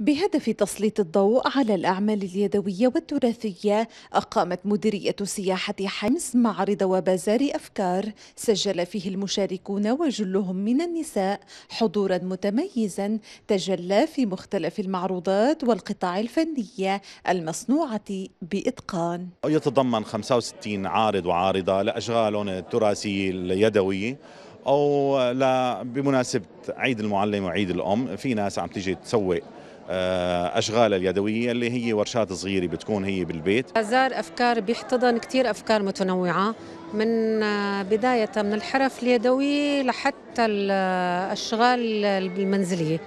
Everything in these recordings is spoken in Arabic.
بهدف تسليط الضوء على الأعمال اليدوية والتراثية أقامت مديرية سياحة حمص معرض وبازار أفكار سجل فيه المشاركون وجلهم من النساء حضورا متميزا تجلى في مختلف المعروضات والقطاع الفنية المصنوعة بإتقان يتضمن 65 عارض وعارضة لأشغال التراثية اليدوية او بمناسبه عيد المعلم وعيد الام في ناس عم تيجي تسوق آه، اشغالها اليدويه اللي هي ورشات صغيره بتكون هي بالبيت بازار افكار بيحتضن كثير افكار متنوعه من آه، بدايه من الحرف اليدوي لحتى الاشغال آه، المنزليه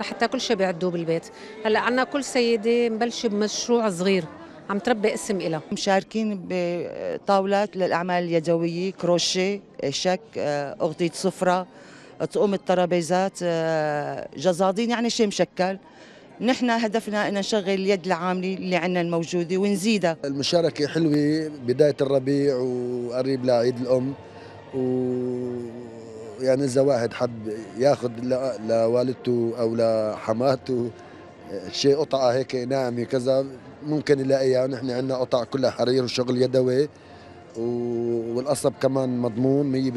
لحتى كل شيء بيعدوه بالبيت هلا عنا كل سيده مبلشه بمشروع صغير عم تربي اسم إلها مشاركين بطاولات للأعمال اليدوية كروشيه شك آه، أغطية صفرة تقوم الترابيزات آه، جزادين يعني شيء مشكل نحن هدفنا ان نشغل اليد العامله اللي عندنا الموجوده ونزيدها المشاركه حلوه بدايه الربيع وقريب لعيد الام و يعني اذا واحد حب ياخذ لوالدته او لحماته شيء قطعه هيك ناعمه كذا ممكن نلاقيها يعني نحن عندنا قطع كلها حرير وشغل يدوي والقصب كمان مضمون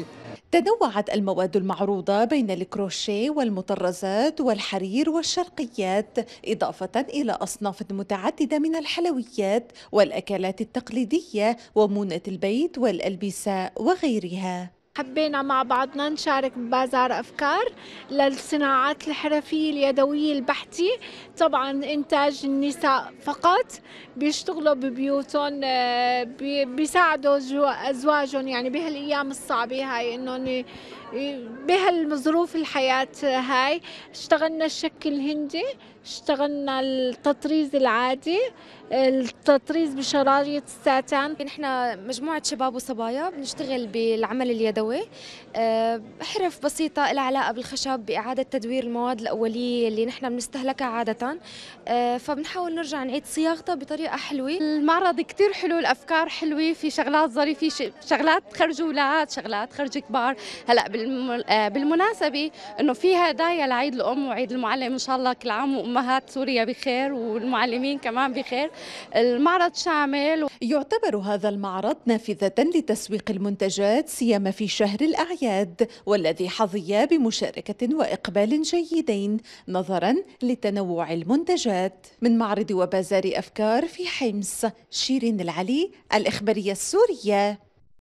100% تنوعت المواد المعروضة بين الكروشيه والمطرزات والحرير والشرقيات إضافة إلى أصناف متعددة من الحلويات والأكلات التقليدية ومونة البيت والألبسة وغيرها حبينا مع بعضنا نشارك ببازار أفكار للصناعات الحرفية اليدوية البحتة طبعا إنتاج النساء فقط بيشتغلوا ببيوتهم آه، بيساعدوا أزواجهم يعني بهالأيام الصعبة هاي إنهم بهالظروف الحياة هاي اشتغلنا الشك الهندي اشتغلنا التطريز العادي التطريز بشراريه الساتان نحن مجموعة شباب وصبايا بنشتغل بالعمل اليدوي القهوة آه، حرف بسيطة لها علاقة بالخشب بإعادة تدوير المواد الأولية اللي نحن بنستهلكها عادة آه، فبنحاول نرجع نعيد صياغتها بطريقة حلوة المعرض كثير حلو الأفكار حلوة في شغلات ظريفة شغلات خرج أولاد شغلات خرج كبار هلأ آه، بالمناسبة أنه في هدايا لعيد الأم وعيد المعلم إن شاء الله كل عام وأمهات سوريا بخير والمعلمين كمان بخير المعرض شامل يعتبر هذا المعرض نافذة لتسويق المنتجات سيما في شهر الأعياد والذي حظي بمشاركة وإقبال جيدين نظرا لتنوع المنتجات من معرض وبازار أفكار في حمص شيرين العلي الإخبارية السورية